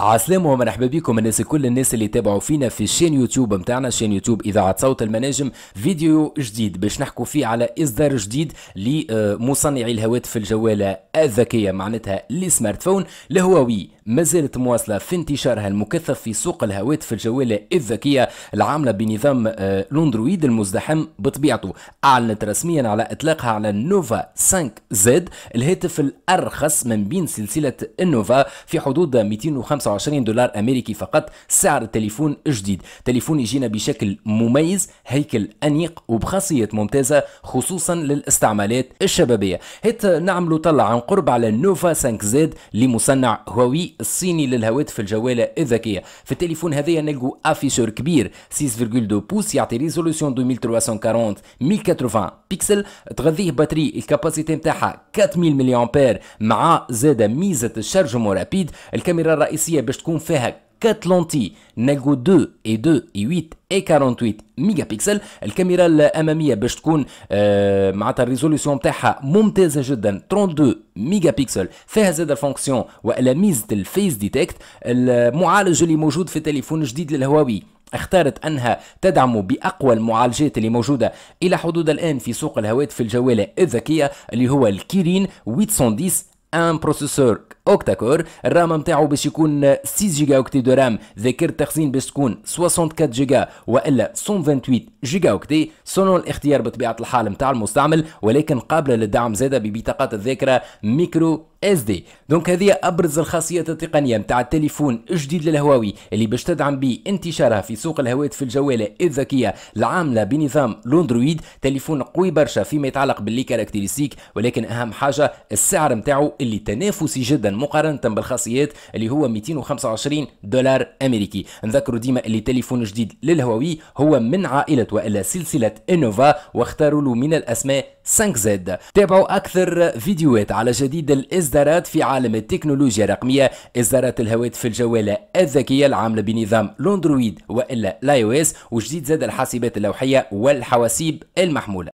عسلام ومرحبا بكم الناس كل الناس اللي تابعوا فينا في شين يوتيوب متاعنا شين يوتيوب إذاعة صوت المناجم فيديو جديد باش نحكوا فيه على إصدار جديد لمصنعي الهواتف الجوالة الذكية معناتها السمارت فون الهواوي ما زالت مواصلة في انتشارها المكثف في سوق الهواتف الجوالة الذكية العاملة بنظام آه، الأندرويد المزدحم بطبيعته أعلنت رسميا على إطلاقها على النوفا 5 زد الهاتف الأرخص من بين سلسلة النوفا في حدود 205 25 دولار امريكي فقط سعر التليفون الجديد تليفون يجينا بشكل مميز هيكل انيق وبخاصيات ممتازه خصوصا للاستعمالات الشبابيه هيت نعملوا طلع عن قرب على النوفا 5 زد لمصنع هواوي الصيني للهواتف الجواله الذكيه في التليفون هذايا نلقوا افيشور كبير 6.2 بوس يعطي ريزولوسيون 2340 1080 بيكسل تغذيه باتري الكاباسيتي نتاعها 4000 ملي امبير مع زاده ميزه الشارجمون رابيد الكاميرا الرئيسيه باش تكون فيها 4 لونتي نالغو 2 اي 2 اي 8 اي 48 ميجا بيكسل الكاميرا الاماميه باش تكون آه معناتها الريزوليسيون نتاعها ممتازه جدا 32 ميجا بيكسل فيها زاد الفونكسيون والا ميزه الفيس ديتكت المعالج اللي موجود في تليفون جديد للهواوي اختارت أنها تدعم بأقوى المعالجات اللي موجودة إلى حدود الآن في سوق الهواتف الجوالة الذكية اللي هو الكيرين 810 ان بروسيسور اوكتا كور الرام نتاعو باش يكون 6 جيجا اوكتي دو رام ذاكرة تخزين باش تكون 64 جيجا والا 128 جيجا اوكتي سونو الاختيار بطبيعة الحال نتاع المستعمل ولكن قابلة للدعم زادة ببطاقات الذاكرة ميكرو اس دي دونك هذه ابرز الخاصيات التقنيه نتاع التليفون الجديد للهواوي اللي باش تدعم به انتشارها في سوق الهواتف الجواله الذكيه العامله بنظام لاندرويد تليفون قوي برشا فيما يتعلق باللي كاركتيرستيك ولكن اهم حاجه السعر نتاعو اللي تنافسي جدا مقارنه بالخاصيات اللي هو 225 دولار امريكي نذكروا ديما اللي تليفون جديد للهواوي هو من عائله والا سلسله انوفا واختاروا له من الاسماء 5 z تابعوا أكثر فيديوهات على جديد الإصدارات في عالم التكنولوجيا الرقمية إصدارات الهواتف الجوالة الذكية العاملة بنظام الأندرويد وإلا الاي او اس وجديد زاد الحاسبات اللوحية والحواسيب المحمولة